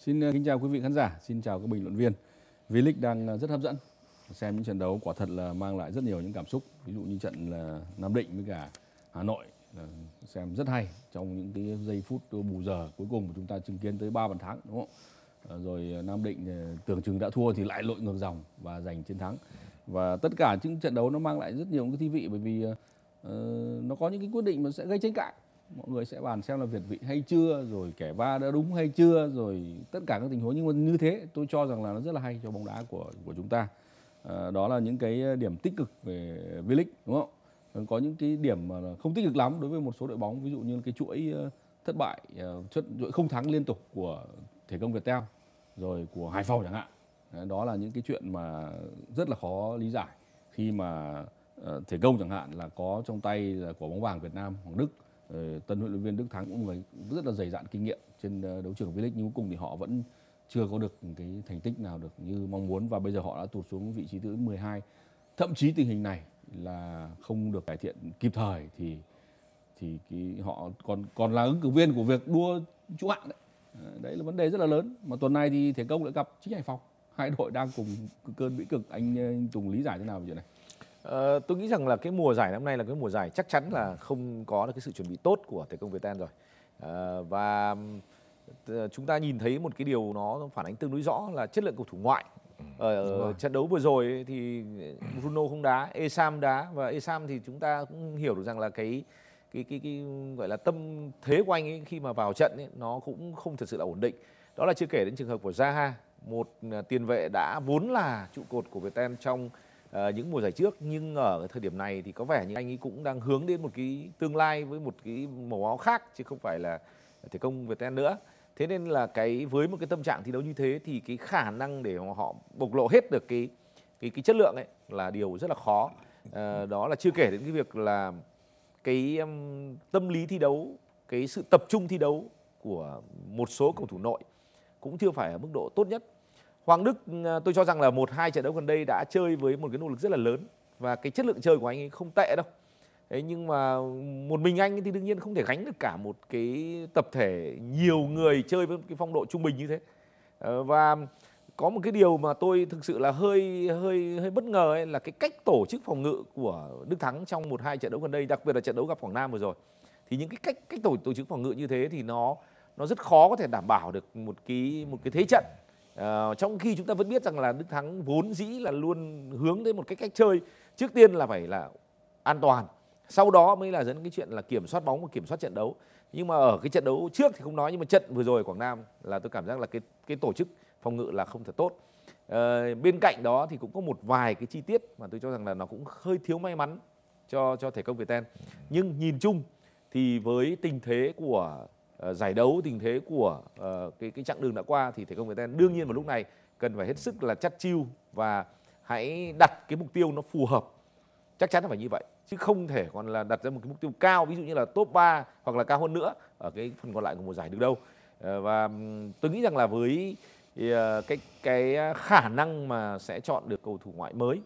Xin ờ, kính chào quý vị khán giả, xin chào các bình luận viên. V-League đang ờ, rất hấp dẫn. Xem những trận đấu quả thật là mang lại rất nhiều những cảm xúc. Ví dụ như trận là Nam Định với cả Hà Nội xem rất hay trong những cái giây phút ờ, bù giờ cuối cùng mà chúng ta chứng kiến tới 3 bàn thắng đúng không? rồi Nam Định tưởng chừng đã thua thì lại lội ngược dòng và giành chiến thắng. Và tất cả những trận đấu nó mang lại rất nhiều cái thi vị bởi vì uh, nó có những cái quyết định mà sẽ gây tranh cãi mọi người sẽ bàn xem là việt vị hay chưa rồi kẻ ba đã đúng hay chưa rồi tất cả các tình huống nhưng mà như thế tôi cho rằng là nó rất là hay cho bóng đá của của chúng ta à, đó là những cái điểm tích cực về V-League đúng không có những cái điểm mà không tích cực lắm đối với một số đội bóng ví dụ như cái chuỗi ờ, thất bại ờ, chuỗi không thắng liên tục của thể công Việt Nam rồi của Hải Phòng chẳng hạn đó là những cái chuyện mà rất là khó lý giải khi mà thể công chẳng hạn là có trong tay là của bóng vàng Việt Nam Hoàng Đức Ờ, tân huấn luyện viên Đức Thắng cũng người rất là dày dạn kinh nghiệm trên ờ, đấu trường V-League nhưng cuối cùng thì họ vẫn chưa có được cái thành tích nào được như mong muốn và bây giờ họ đã tụt xuống vị trí thứ 12. Thậm chí tình hình này là không được cải thiện kịp thời thì thì cái họ còn còn là ứng cử viên của việc đua trụ hạng đấy. Ờ, đấy là vấn đề rất là lớn mà tuần này thì Thể Công lại gặp chính Hải Phòng. Hai đội đang cùng cơn bị cực anh Tùng lý giải thế nào về chuyện này? Ờ, tôi nghĩ rằng là cái mùa giải năm nay là cái mùa giải chắc chắn là không có được cái sự chuẩn bị tốt của thể công Việt Viettel rồi ờ, và ờ, chúng ta nhìn thấy một cái điều nó phản ánh tương đối rõ là chất lượng cầu thủ ngoại ở trận đấu vừa rồi thì Bruno không đá, Esam đá và Esam thì chúng ta cũng hiểu được rằng là cái cái cái, cái gọi là tâm thế của anh ấy khi mà vào trận ấy, nó cũng không thật sự là ổn định. Đó là chưa kể đến trường hợp của Zaha, một à, tiền vệ đã vốn là trụ cột của việt Viettel trong Ờ, những mùa giải trước nhưng ở thời điểm này thì có vẻ như anh ấy cũng đang hướng đến một cái tương lai với một cái màu áo khác chứ không phải là thể công Việt Nam nữa thế nên là cái với một cái tâm trạng thi đấu như thế thì cái khả năng để họ bộc lộ hết được cái cái cái chất lượng ấy là điều rất là khó à, đó là chưa kể đến cái việc là cái um, tâm lý thi đấu cái sự tập trung thi đấu của một số cầu thủ nội cũng chưa phải ở mức độ tốt nhất Hoàng Đức ờ, tôi cho rằng là một hai trận đấu gần đây đã chơi với một cái nỗ lực rất là lớn và cái chất lượng chơi của anh ấy không tệ đâu. Thế nhưng mà một mình anh thì đương nhiên không thể gánh được cả một cái tập thể nhiều người chơi với cái phong độ trung bình như thế. Ờ, và có một cái điều mà tôi thực sự là hơi hơi hơi bất ngờ ấy là cái cách tổ chức phòng ngự của Đức Thắng trong một hai trận đấu gần đây, đặc biệt là trận đấu gặp Quảng Nam vừa rồi. Thì những cái cách cách tổ tổ chức phòng ngự như thế thì nó nó rất khó có thể đảm bảo được một cái một cái thế trận Ờ, trong khi chúng ta vẫn biết rằng là Đức Thắng vốn dĩ là luôn hướng đến một cái cách chơi trước tiên là phải là an toàn sau đó mới là dẫn cái chuyện là kiểm soát bóng và kiểm soát trận đấu nhưng mà ở cái trận đấu trước thì không nói nhưng mà trận vừa rồi Quảng Nam là tôi cảm giác là cái cái tổ chức phòng ngự là không thật tốt à, bên cạnh đó thì cũng có một vài cái chi tiết mà tôi cho rằng là nó cũng hơi thiếu may mắn cho cho thể công Việt Ten nhưng nhìn chung thì với tình thế của Ờ, giải đấu tình thế của ờ, cái cái chặng đường đã qua thì thể công người ta đương nhiên vào lúc này cần phải hết sức là chắt chiu và hãy đặt cái mục tiêu nó phù hợp chắc chắn là phải như vậy chứ không thể còn là đặt ra một cái mục tiêu cao ví dụ như là top 3 hoặc là cao hơn nữa ở cái phần còn lại của mùa giải được đâu ờ, và tôi nghĩ rằng là với cái cái khả năng mà sẽ chọn được cầu thủ ngoại mới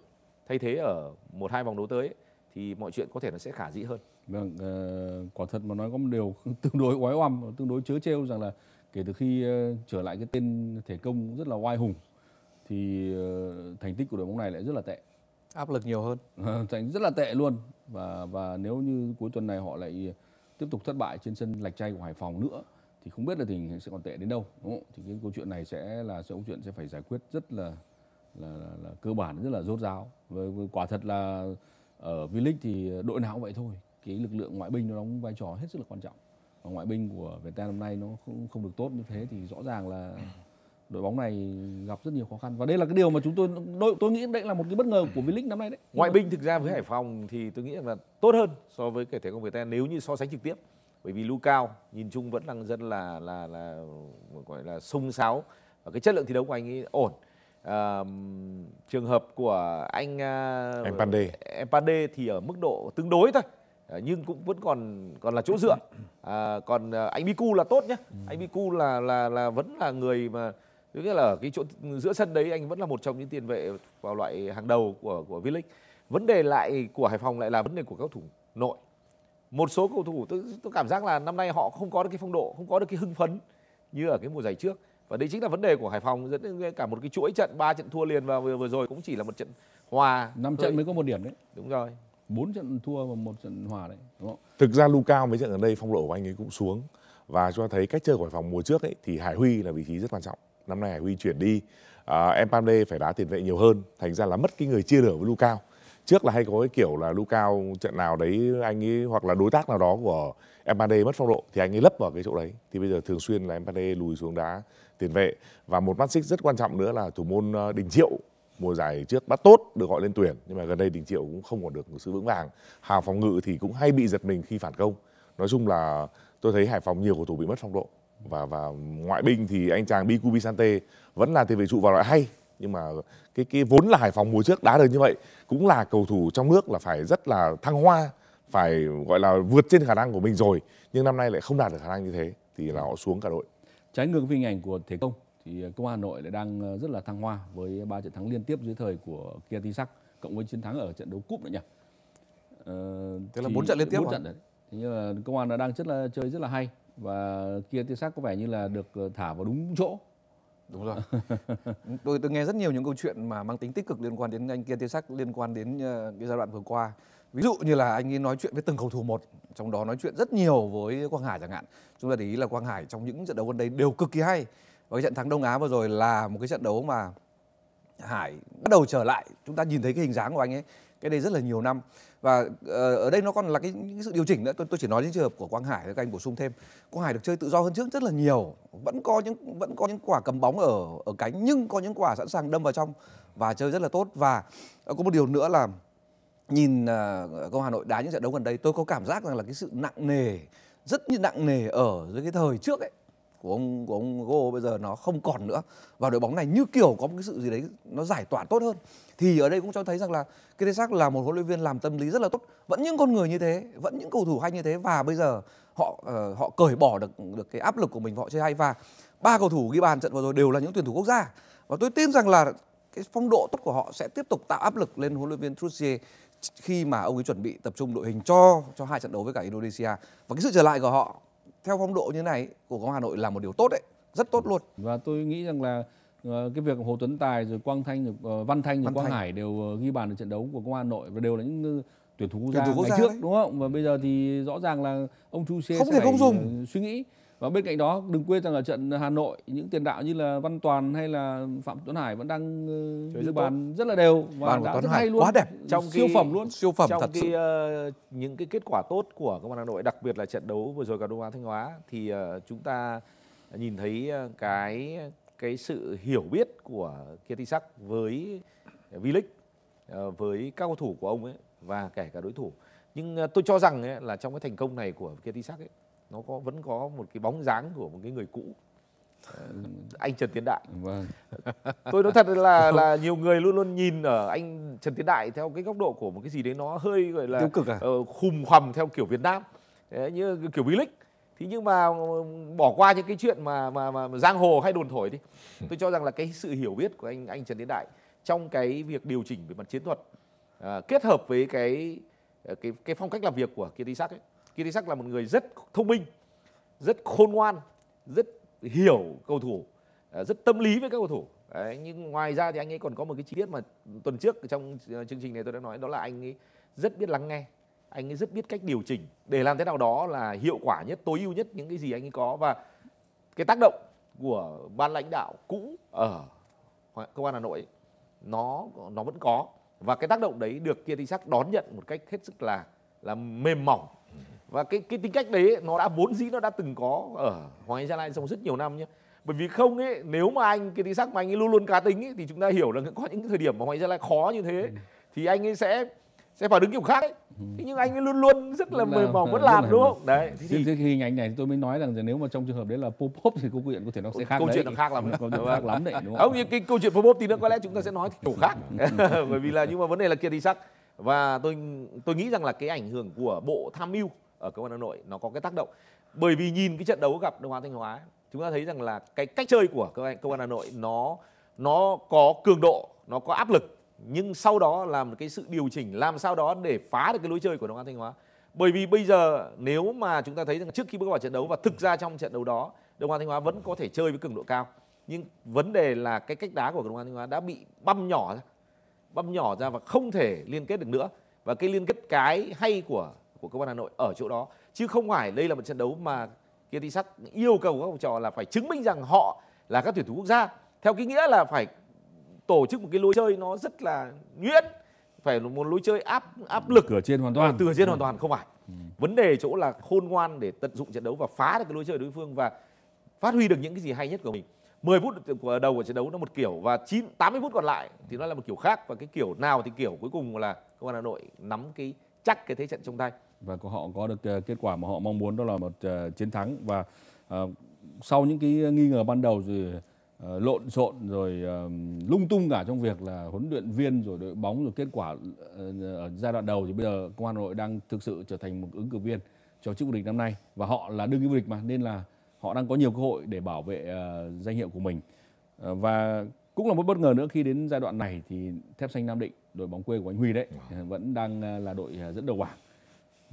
thay thế ở một hai vòng đấu tới thì mọi chuyện có thể nó sẽ khả dĩ hơn Vâng, uh, quả thật mà nói có một điều tương đối oái oăm, tương đối chớ trêu rằng là kể từ khi uh, trở lại cái tên thể công rất là oai hùng thì uh, thành tích của đội bóng này lại rất là tệ. Áp lực nhiều hơn. thành rất là tệ luôn và và nếu như cuối tuần này họ lại tiếp tục thất bại trên sân lạch chay của Hải Phòng nữa thì không biết là tình hình sẽ còn tệ đến đâu. Đúng không? Thì cái câu chuyện này sẽ là sẽ câu chuyện sẽ phải giải quyết rất là là, là, là cơ bản rất là rốt ráo. Và quả thật là ở V-League thì đội nào cũng vậy thôi cái lực lượng ngoại binh nó đóng vai trò hết sức là quan trọng và ngoại binh của Việt Nam năm nay nó không không được tốt như thế thì rõ ràng là đội bóng này gặp rất nhiều khó khăn và đây là cái điều mà chúng tôi tôi, tôi nghĩ đây là một cái bất ngờ của V-League năm nay đấy. Ngoại binh thực ra với Hải Phòng thì tôi nghĩ là tốt hơn so với kể thể công Việt Nam nếu như so sánh trực tiếp bởi vì lưu cao nhìn chung vẫn là dân là là là gọi là sung sáo và cái chất lượng thi đấu của anh ấy ổn à, trường hợp của anh à, em Pande em Pande thì ở mức độ tương đối thôi Ờ, nhưng cũng vẫn còn còn là chỗ dựa à, còn ờ, anh Biku là tốt nhé ừ. anh Biku là là là vẫn là người mà tức là ở cái chỗ giữa sân đấy anh vẫn là một trong những tiền vệ vào loại hàng đầu của của V-League vấn đề lại của Hải Phòng lại là vấn đề của các thủ nội một số cầu thủ tôi, tôi cảm giác là năm nay họ không có được cái phong độ không có được cái hưng phấn như ở cái mùa giải trước và đây chính là vấn đề của Hải Phòng dẫn đến cả một cái chuỗi trận ba trận thua liền và vừa, vừa rồi cũng chỉ là một trận hòa năm trận mới có một điểm đấy đúng rồi 4 trận thua và một trận hòa đấy đúng không? Thực ra Luca mấy trận gần đây phong độ của anh ấy cũng xuống và cho thấy cách chơi của Phòng mùa trước ấy thì Hải Huy là vị trí rất quan trọng. Năm nay Hải Huy chuyển đi, à, em Pamde phải đá tiền vệ nhiều hơn, thành ra là mất cái người chia lửa với Luca. Trước là hay có cái kiểu là Luca trận nào đấy anh ấy hoặc là đối tác nào đó của em Pamde mất phong độ thì anh ấy lấp vào cái chỗ đấy. Thì bây giờ thường xuyên là em Pamde lùi xuống đá tiền vệ và một mắt xích rất quan trọng nữa là thủ môn ờ, Đình Triệu mùa giải trước bắt tốt được gọi lên tuyển nhưng mà gần đây Đình Triệu cũng không còn được sự vững vàng. Hàng phòng ngự thì cũng hay bị giật mình khi phản công. Nói chung là tôi thấy Hải Phòng nhiều cầu thủ bị mất phong độ và và ngoại binh thì anh chàng Bicubi Sante vẫn là tiền vệ trụ vào loại hay nhưng mà cái cái vốn là Hải Phòng mùa trước đá được như vậy cũng là cầu thủ trong nước là phải rất là thăng hoa phải gọi là vượt trên khả năng của mình rồi nhưng năm nay lại không đạt được khả năng như thế thì là họ xuống cả đội trái ngược với hình ảnh của Thế Công thì ờ, công an Hà Nội lại đang ờ, rất là thăng hoa với ba trận thắng liên tiếp dưới thời của Kia Tisak cộng với chiến thắng ở trận đấu cúp nữa nhỉ. Ờ, Thế là bốn trận liên tiếp 4 trận đấy. Thế nhưng là công an đang rất là chơi rất là hay và Kia Tisak có vẻ như là được ờ, thả vào đúng chỗ đúng rồi tôi từng nghe rất nhiều những câu chuyện mà mang tính tích cực liên quan đến anh kia Tisak liên quan đến cái giai đoạn vừa qua ví dụ như là anh ấy nói chuyện với từng cầu thủ một trong đó nói chuyện rất nhiều với quang hải chẳng hạn chúng ta để ý là quang hải trong những trận đấu gần đây đều cực kỳ hay và cái trận thắng Đông Á vừa rồi là một cái trận đấu mà Hải bắt đầu trở lại chúng ta nhìn thấy cái hình dáng của anh ấy cái đây rất là nhiều năm và ờ, ở đây nó còn là cái những sự điều chỉnh nữa tôi, tôi chỉ nói đến trường hợp của Quang Hải các anh bổ sung thêm Quang Hải được chơi tự do hơn trước rất là nhiều vẫn có những vẫn có những quả cầm bóng ở ở cánh nhưng có những quả sẵn sàng đâm vào trong và chơi rất là tốt và ờ, có một điều nữa là nhìn ờ, công Hà Nội đá những trận đấu gần đây tôi có cảm giác rằng là cái sự nặng nề rất như nặng nề ở dưới cái thời trước ấy của ông của ông Go bây giờ nó không còn nữa và đội bóng này như kiểu có một cái sự gì đấy nó giải tỏa tốt hơn thì ở đây cũng cho thấy rằng là Kiresak là một huấn luyện viên làm tâm lý rất là tốt vẫn những con người như thế vẫn những cầu thủ hay như thế và bây giờ họ uh, họ cởi bỏ được được cái áp lực của mình họ chơi hay và ba cầu thủ ghi bàn trận vừa rồi đều là những tuyển thủ quốc gia và tôi tin rằng là cái phong độ tốt của họ sẽ tiếp tục tạo áp lực lên huấn luyện viên Trussier khi mà ông ấy chuẩn bị tập trung đội hình cho cho hai trận đấu với cả Indonesia và cái sự trở lại của họ theo phong độ như này của công Hà Nội là một điều tốt đấy rất tốt luôn và tôi nghĩ rằng là ờ, cái việc Hồ Tuấn Tài rồi Quang Thanh rồi ờ, Văn Thanh rồi Văn Quang Thanh. Hải đều ờ, ghi bàn ở trận đấu của công Hà Nội và đều là những tuyển thủ quốc gia ngày trước đấy. đúng không và bây giờ thì rõ ràng là ông Chu Xê không thể không dùng suy nghĩ và bên cạnh đó đừng quên rằng ở trận Hà Nội những tiền đạo như là Văn Toàn hay là Phạm Tuấn Hải vẫn đang ờ, chơi bàn tốt. rất là đều và bàn của Tuấn rất Hải hay luôn. quá đẹp trong siêu khi, phẩm luôn siêu phẩm trong thật khi, sự. Uh, những cái kết quả tốt của công an Hà Nội đặc biệt là trận đấu vừa rồi cả Đông Á Thanh Hóa thì uh, chúng ta nhìn thấy cái cái sự hiểu biết của Kiệt Sắc với V-League với các cầu thủ của ông ấy và kể cả đối thủ nhưng tôi cho rằng ấy, là trong cái thành công này của Kiệt Sắc ấy nó có vẫn có một cái bóng dáng của một cái người cũ ờ, anh Trần Tiến Đại. Vâng. Tôi nói thật là là nhiều người luôn luôn nhìn ở anh Trần Tiến Đại theo cái góc độ của một cái gì đấy nó hơi gọi là tiêu cực à? Uh, ờ, khùng khòm theo kiểu Việt Nam như kiểu bí lịch. Thế nhưng mà ờ, bỏ qua những cái chuyện mà mà mà, giang hồ hay đồn thổi đi. Ừ. Tôi cho rằng là cái sự hiểu biết của anh anh Trần Tiến Đại trong cái việc điều chỉnh về mặt chiến thuật uh, kết hợp với cái cái cái phong cách làm việc của Kiệt Isaac ấy Kirisak là một người rất thông minh, rất khôn ngoan, rất hiểu cầu thủ, à, rất tâm lý với các cầu thủ. Đấy, nhưng ngoài ra thì anh ấy còn có một cái chi tiết mà tuần trước trong ờ, chương trình này tôi đã nói đó là anh ấy rất biết lắng nghe anh ấy rất biết cách điều chỉnh để làm thế nào đó là hiệu quả nhất tối ưu nhất những cái gì anh ấy có và cái tác động của ban lãnh đạo cũ ở công an hà nội nó nó vẫn có và cái tác động đấy được kia thì sắc đón nhận một cách hết sức là là mềm mỏng và cái cái tính cách đấy nó đã vốn dĩ nó đã từng có ở hoàng gia lai trong rất nhiều năm nhé bởi vì không ấy nếu mà anh cái tính sắc mà anh ấy luôn luôn cá tính ấy, thì chúng ta hiểu là có những thời điểm mà hoàng gia lai khó như thế thì anh ấy sẽ sẽ phải đứng kiểu khác ấy. Thế nhưng anh ấy luôn luôn rất là mềm mỏng vẫn làm đúng không đấy thì, thì... cái hình ảnh này tôi mới nói rằng nếu mà trong trường hợp đấy là pop thì câu chuyện có thể nó sẽ khác câu đấy. chuyện nó khác lắm khác lắm đấy đúng không? không như cái câu chuyện pop thì nữa có lẽ chúng ta sẽ nói kiểu khác ừ. bởi vì là nhưng mà vấn đề là kia thì sắc và tôi tôi nghĩ rằng là cái ảnh hưởng của bộ tham mưu ở công an Hà Nội nó có cái tác động. Bởi vì nhìn cái trận đấu gặp Đông Á Thanh Hóa, chúng ta thấy rằng là cái cách chơi của công an Hà Nội nó nó có cường độ, nó có áp lực nhưng sau đó làm cái sự điều chỉnh làm sao đó để phá được cái lối chơi của Đông Á Thanh Hóa. Bởi vì bây giờ nếu mà chúng ta thấy rằng trước khi bước vào trận đấu và thực ra trong trận đấu đó Đông Á Thanh Hóa vẫn có thể chơi với cường độ cao nhưng vấn đề là cái cách đá của Đông Á Thanh Hóa đã bị băm nhỏ ra băm nhỏ ra và không thể liên kết được nữa và cái liên kết cái hay của của công an Hà Nội ở chỗ đó chứ không phải đây là một trận đấu mà kia thị sắc yêu cầu các học trò là phải chứng minh rằng họ là các tuyển thủ quốc gia theo cái nghĩa là phải tổ chức một cái lối chơi nó rất là nhuyễn phải một lối chơi áp áp lực ở trên hoàn toàn ờ, từ trên ừ. hoàn toàn không phải ừ. vấn đề chỗ là khôn ngoan để tận dụng trận đấu và phá được cái lối chơi đối phương và phát huy được những cái gì hay nhất của mình 10 phút của đầu của trận đấu nó một kiểu và 9 80 phút còn lại thì nó là một kiểu khác và cái kiểu nào thì kiểu cuối cùng là công an Hà Nội nắm cái chắc cái thế trận trong tay và họ có được ờ, kết quả mà họ mong muốn đó là một ờ, chiến thắng và ờ, sau những cái nghi ngờ ban đầu thì lộn xộn rồi lung tung cả trong việc là huấn luyện viên rồi đội bóng rồi kết quả ở giai đoạn đầu thì bây giờ công an Hà Nội đang thực sự trở thành một ứng cử viên cho chức vô địch năm nay và họ là đương kim vô địch mà nên là họ đang có nhiều cơ hội để bảo vệ danh hiệu của mình và cũng là một bất ngờ nữa khi đến giai đoạn này thì thép xanh Nam Định đội bóng quê của anh Huy đấy vẫn đang là đội dẫn đầu bảng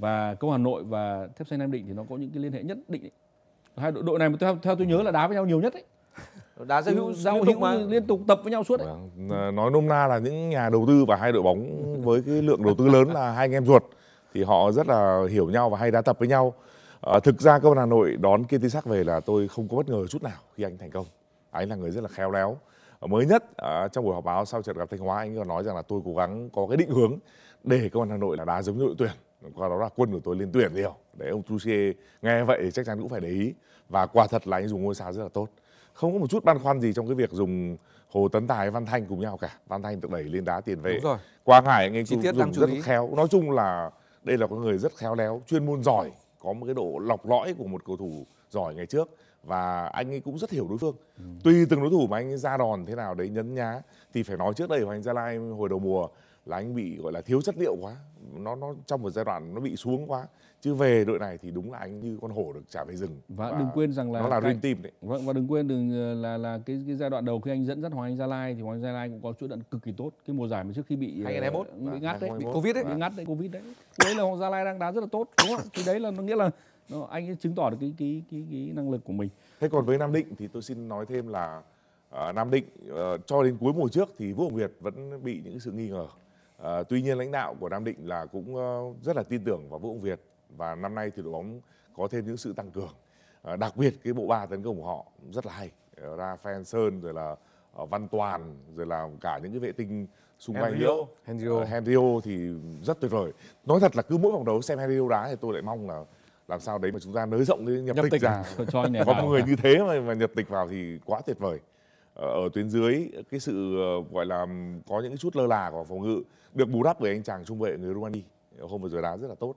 và công Hà Nội và Thép Xanh Nam Định thì nó có những cái liên hệ nhất định. Ấy. Hai đội đội này mà theo, theo tôi nhớ là đá với nhau nhiều nhất đấy. Đá giao hữu giao hữu liên tục tập với nhau suốt đấy. Vâng, ờ, nói nôm na là những nhà đầu tư và hai đội bóng với cái lượng đầu tư lớn là hai anh em ruột thì họ rất là hiểu nhau và hay đá tập với nhau. À, thực ra công Hà Nội đón tý Kitisak về là tôi không có bất ngờ chút nào khi anh thành công. Anh là người rất là khéo léo. Ờ, mới nhất trong buổi họp báo sau trận gặp Thanh Hóa anh còn nói rằng là tôi cố gắng có cái định hướng để công an Hà Nội là đá giống như đội tuyển qua đó là quân của tôi lên tuyển nhiều đấy ông Tuchel nghe vậy chắc chắn cũng phải để ý và quả thật là anh dùng ngôi sao rất là tốt không có một chút băn khoăn gì trong cái việc dùng Hồ Tấn Tài Văn Thanh cùng nhau cả Văn Thanh được đẩy lên đá tiền vệ Quang Hải anh ấy Chi tiết dùng rất ý. khéo nói chung là đây là con người rất khéo léo chuyên môn giỏi có một cái độ lọc lõi của một cầu thủ giỏi ngày trước và anh ấy cũng rất hiểu đối phương ừ. tùy từng đối thủ mà anh ấy ra đòn thế nào đấy nhấn nhá thì phải nói trước đây Hoàng Gia Lai hồi đầu mùa là anh bị gọi là thiếu chất liệu quá nó nó trong một giai đoạn nó bị xuống quá chứ về đội này thì đúng là anh như con hổ được trả về rừng và, và đừng quên rằng là nó là dream team đấy vâng và đừng quên đừng ờ, là là cái cái giai đoạn đầu khi anh dẫn dắt Hoàng Anh Gia Lai thì Hoàng Anh Gia Lai cũng có chuỗi trận cực kỳ tốt cái mùa giải mà trước khi bị 2021 ờ, uh, bị vâng, ngắt đấy bị covid đấy bị vâng. ngắt đấy covid đấy đấy là Hoàng Gia Lai đang đá rất là tốt đúng không thì đấy là nó nghĩa là nó, anh ấy chứng tỏ được cái, cái cái cái năng lực của mình thế còn với Nam Định thì tôi xin nói thêm là uh, Nam Định uh, cho đến cuối mùa trước thì Vũ Hồng Việt vẫn bị những sự nghi ngờ Ờ, tuy nhiên lãnh đạo của Nam Định là cũng ờ, rất là tin tưởng vào Vũ Công Việt và năm nay thì đội bóng có thêm những sự tăng cường. Ờ, đặc biệt cái bộ ba tấn công của họ rất là hay. Ra Phan Sơn rồi là Văn Toàn rồi là cả những cái vệ tinh xung quanh nữa. Henrio. Henrio thì rất tuyệt vời. Nói thật là cứ mỗi vòng đấu xem Henrio đá thì tôi lại mong là làm sao đấy mà chúng ta nới rộng cái nhập, nhập tịch, tịch ra. Cho có người như thế mà, mà nhập tịch vào thì quá tuyệt vời. Ờ, ở tuyến dưới cái sự ờ, gọi là có những chút lơ là của phòng ngự được bù đắp bởi anh chàng trung vệ người Rumani hôm vừa rồi đá rất là tốt